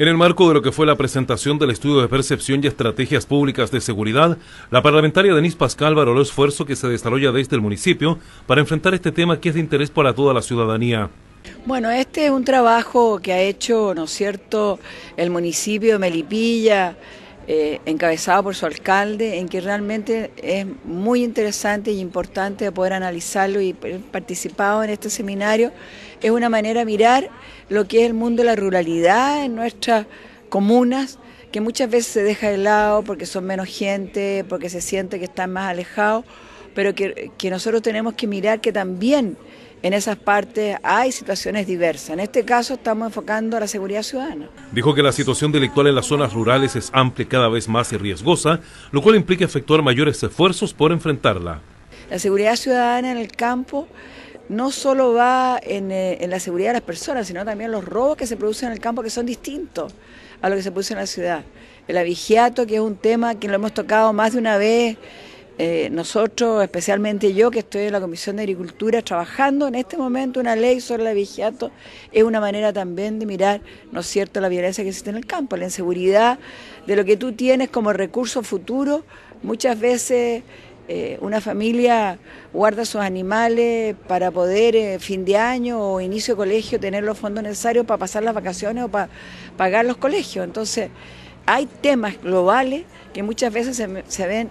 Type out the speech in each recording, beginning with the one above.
En el marco de lo que fue la presentación del estudio de percepción y estrategias públicas de seguridad, la parlamentaria Denise Pascal valoró el esfuerzo que se desarrolla desde el municipio para enfrentar este tema que es de interés para toda la ciudadanía. Bueno, este es un trabajo que ha hecho, ¿no es cierto?, el municipio de Melipilla, eh, encabezado por su alcalde, en que realmente es muy interesante y importante poder analizarlo y participado en este seminario. Es una manera de mirar lo que es el mundo de la ruralidad en nuestras comunas, que muchas veces se deja de lado porque son menos gente, porque se siente que están más alejados, pero que, que nosotros tenemos que mirar que también en esas partes hay situaciones diversas. En este caso estamos enfocando a la seguridad ciudadana. Dijo que la situación delictual en las zonas rurales es amplia y cada vez más riesgosa, lo cual implica efectuar mayores esfuerzos por enfrentarla. La seguridad ciudadana en el campo no solo va eh, en, la seguridad de las personas, sino también los robos que se producen en el campo que son distintos a lo que se produce en la ciudad. El avigiato, que es un tema que lo hemos tocado más de una vez eh, nosotros, especialmente yo que estoy en la Comisión de Agricultura trabajando en este momento una ley sobre la vigiato, es una manera también de mirar, ¿no es cierto?, la violencia que existe en el campo, la inseguridad de lo que tú tienes como recurso futuro. Muchas veces eh, una familia guarda sus animales para poder eh, fin de año o inicio de colegio tener los fondos necesarios para pasar las vacaciones o para pagar los colegios. Entonces, hay temas globales que muchas veces se, se ven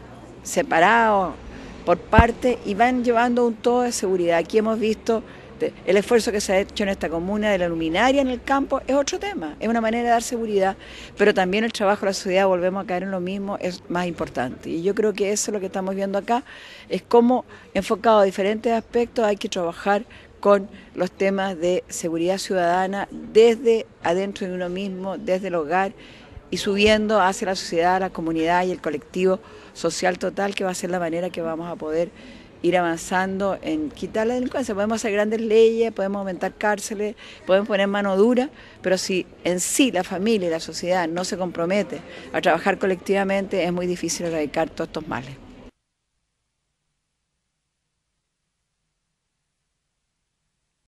separados, por parte, y van llevando un todo de seguridad. Aquí hemos visto el esfuerzo que se ha hecho en esta comuna de la luminaria en el campo es otro tema, es una manera de dar seguridad, pero también el trabajo de la sociedad, volvemos a caer en lo mismo, es más importante. Y yo creo que eso es lo que estamos viendo acá, es cómo enfocado a diferentes aspectos hay que trabajar con los temas de seguridad ciudadana desde adentro de uno mismo, desde el hogar y subiendo hacia la sociedad, la comunidad y el colectivo social total, que va a ser la manera que vamos a poder ir avanzando en quitar la delincuencia. Podemos hacer grandes leyes, podemos aumentar cárceles, podemos poner mano dura, pero si en sí la familia y la sociedad no se compromete a trabajar colectivamente, es muy difícil erradicar todos estos males.